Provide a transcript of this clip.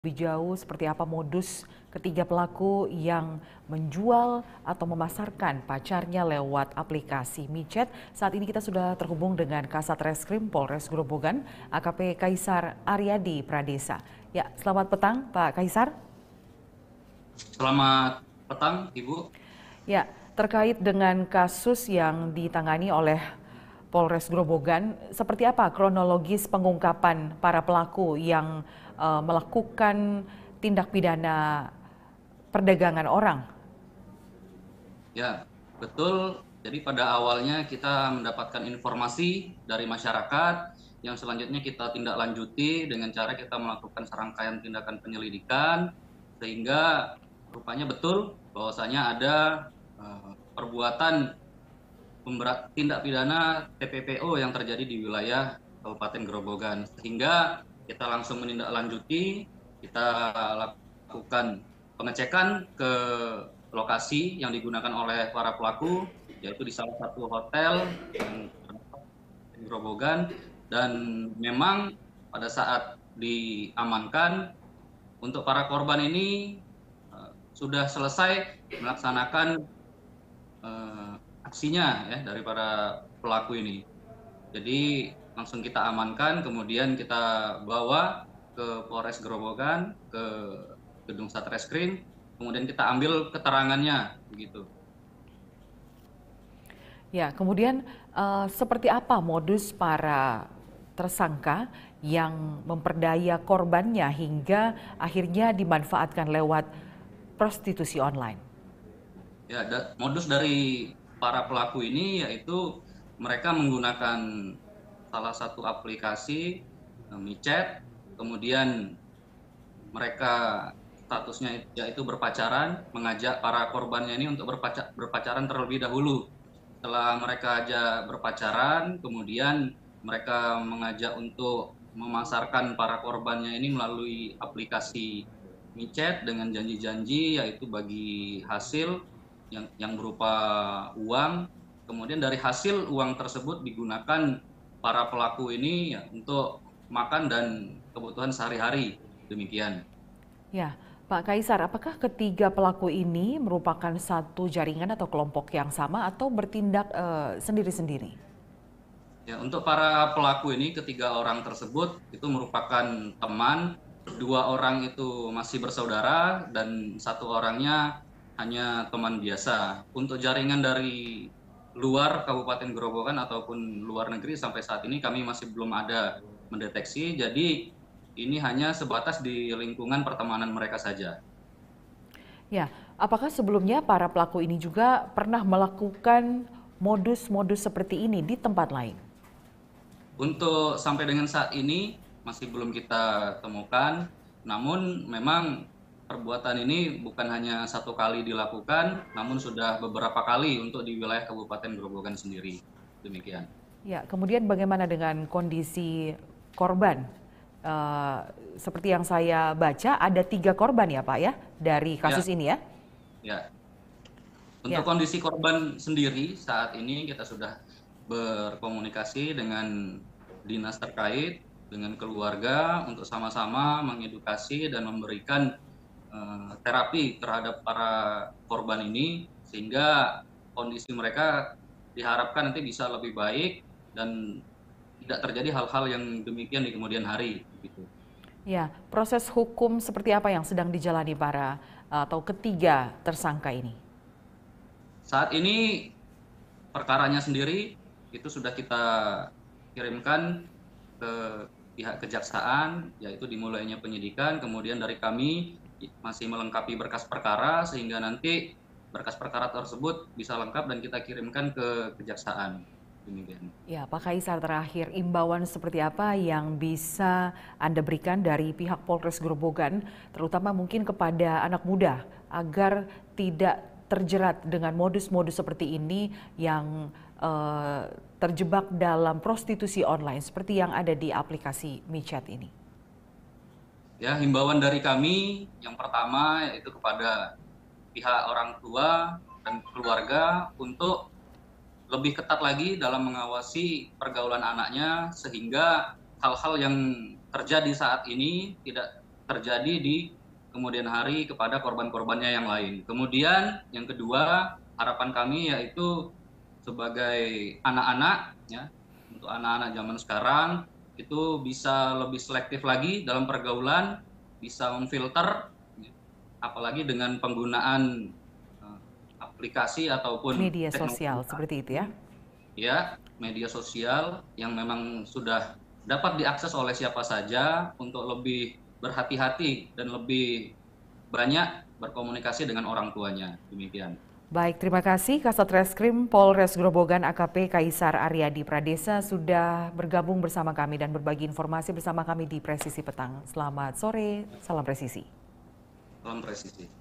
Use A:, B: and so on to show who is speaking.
A: lebih jauh seperti apa modus ketiga pelaku yang menjual atau memasarkan pacarnya lewat aplikasi micet. Saat ini kita sudah terhubung dengan Kasat Reskrim Polres Grobogan, AKP Kaisar Aryadi Pradesa. Ya, selamat petang Pak Kaisar.
B: Selamat petang Ibu.
A: Ya, terkait dengan kasus yang ditangani oleh Polres Grobogan, seperti apa kronologis pengungkapan para pelaku yang uh, melakukan tindak pidana perdagangan orang?
B: Ya, betul. Jadi pada awalnya kita mendapatkan informasi dari masyarakat yang selanjutnya kita tindak lanjuti dengan cara kita melakukan serangkaian tindakan penyelidikan sehingga rupanya betul bahwasanya ada uh, perbuatan pemberat tindak pidana TPPO yang terjadi di wilayah Kabupaten Grobogan sehingga kita langsung menindaklanjuti kita lakukan pengecekan ke lokasi yang digunakan oleh para pelaku yaitu di salah satu hotel yang Grobogan dan memang pada saat diamankan untuk para korban ini eh, sudah selesai melaksanakan aksinya ya dari para pelaku ini. Jadi langsung kita amankan, kemudian kita bawa ke Polres Gerobogan, ke gedung Satreskrim, kemudian kita ambil keterangannya begitu.
A: Ya, kemudian uh, seperti apa modus para tersangka yang memperdaya korbannya hingga akhirnya dimanfaatkan lewat prostitusi online?
B: Ya, da modus dari para pelaku ini yaitu mereka menggunakan salah satu aplikasi eh, micet kemudian mereka statusnya yaitu berpacaran mengajak para korbannya ini untuk berpacar, berpacaran terlebih dahulu setelah mereka aja berpacaran kemudian mereka mengajak untuk memasarkan para korbannya ini melalui aplikasi micet dengan janji-janji yaitu bagi hasil yang yang berupa uang kemudian dari hasil uang tersebut digunakan para pelaku ini ya, untuk makan dan kebutuhan sehari-hari demikian.
A: Ya, Pak Kaisar, apakah ketiga pelaku ini merupakan satu jaringan atau kelompok yang sama atau bertindak eh, sendiri-sendiri? Uh,
B: Ya, untuk para pelaku ini ketiga orang tersebut itu merupakan teman, dua orang itu masih bersaudara dan satu orangnya hanya teman biasa. Untuk jaringan dari luar Kabupaten Gerobokan ataupun luar negeri sampai saat ini kami masih belum ada mendeteksi. Jadi ini hanya sebatas di lingkungan pertemanan mereka saja.
A: Ya, apakah sebelumnya para pelaku ini juga pernah melakukan modus-modus seperti ini di tempat lain?
B: Untuk sampai dengan saat ini masih belum kita temukan. Namun memang perbuatan ini bukan hanya satu kali dilakukan, namun sudah beberapa kali untuk di wilayah Kabupaten Grobogan sendiri. Demikian.
A: Ya, kemudian bagaimana dengan kondisi korban? Uh, seperti yang saya baca, ada tiga korban ya Pak ya dari ya. kasus ya. ini ya?
B: Ya. Untuk ya. kondisi korban sendiri saat ini kita sudah berkomunikasi dengan dinas terkait, dengan keluarga untuk sama-sama mengedukasi dan memberikan Eh, terapi terhadap para korban ini sehingga kondisi mereka diharapkan nanti bisa lebih baik dan tidak terjadi hal-hal yang demikian di kemudian hari gitu.
A: Ya, proses hukum seperti apa yang sedang dijalani para atau ketiga tersangka ini?
B: Saat ini perkaranya sendiri itu sudah kita kirimkan ke pihak kejaksaan, yaitu dimulainya penyidikan, kemudian dari kami masih melengkapi berkas perkara sehingga nanti berkas perkara tersebut bisa lengkap dan kita kirimkan ke kejaksaan. Demikian.
A: Ya, Pak Kaisar terakhir imbauan seperti apa yang bisa Anda berikan dari pihak Polres Grobogan terutama mungkin kepada anak muda agar tidak terjerat dengan modus-modus seperti ini yang eh, terjebak dalam prostitusi online seperti yang ada di aplikasi MiChat ini?
B: Ya, himbauan dari kami yang pertama yaitu kepada pihak orang tua dan keluarga untuk lebih ketat lagi dalam mengawasi pergaulan anaknya sehingga hal-hal yang terjadi saat ini tidak terjadi di kemudian hari kepada korban-korbannya yang lain. Kemudian yang kedua, harapan kami yaitu sebagai anak-anak ya, untuk anak-anak zaman sekarang itu bisa lebih selektif lagi dalam pergaulan, bisa memfilter, apalagi dengan penggunaan eh, aplikasi ataupun media sosial
A: seperti itu ya.
B: Ya, media sosial yang memang sudah dapat diakses oleh siapa saja untuk lebih berhati-hati dan lebih banyak berkomunikasi dengan orang tuanya. Demikian.
A: Baik, terima kasih Kasat Reskrim Polres Grobogan AKP Kaisar Aryadi Pradesa sudah bergabung bersama kami dan berbagi informasi bersama kami di Presisi Petang. Selamat sore, salam presisi.
B: Salam presisi.